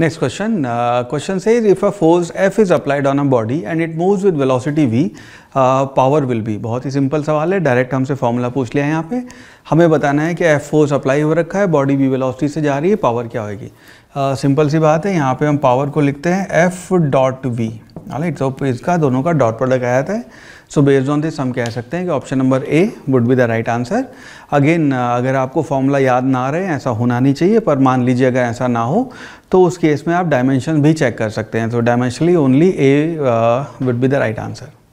next question question से says if a force F is applied on a body and it moves with velocity v, power will be बहुत ही simple सवाल है direct हमसे formula पूछ लिया है यहाँ पे हमें बताना है कि एफ फोर्स अप्लाई हो रखा है बॉडी भी वेलोसिटी से जा रही है पावर क्या होगी सिंपल uh, सी बात है यहाँ पे हम पावर को लिखते हैं F dot V it's so इसका दोनों का डॉट प्रोडक्ट आया था सो बेस्ड ऑन दिस हम कह सकते हैं कि option number A would be the right answer again अगर आपको फॉर्मूला याद ना रहे ऐसा होना नहीं चाहिए पर मान लीजिए अगर ऐसा ना हो तो उस केस में आप डायमेंशन भी चेक कर सकते हैं तो dimensionally only A would be the right answer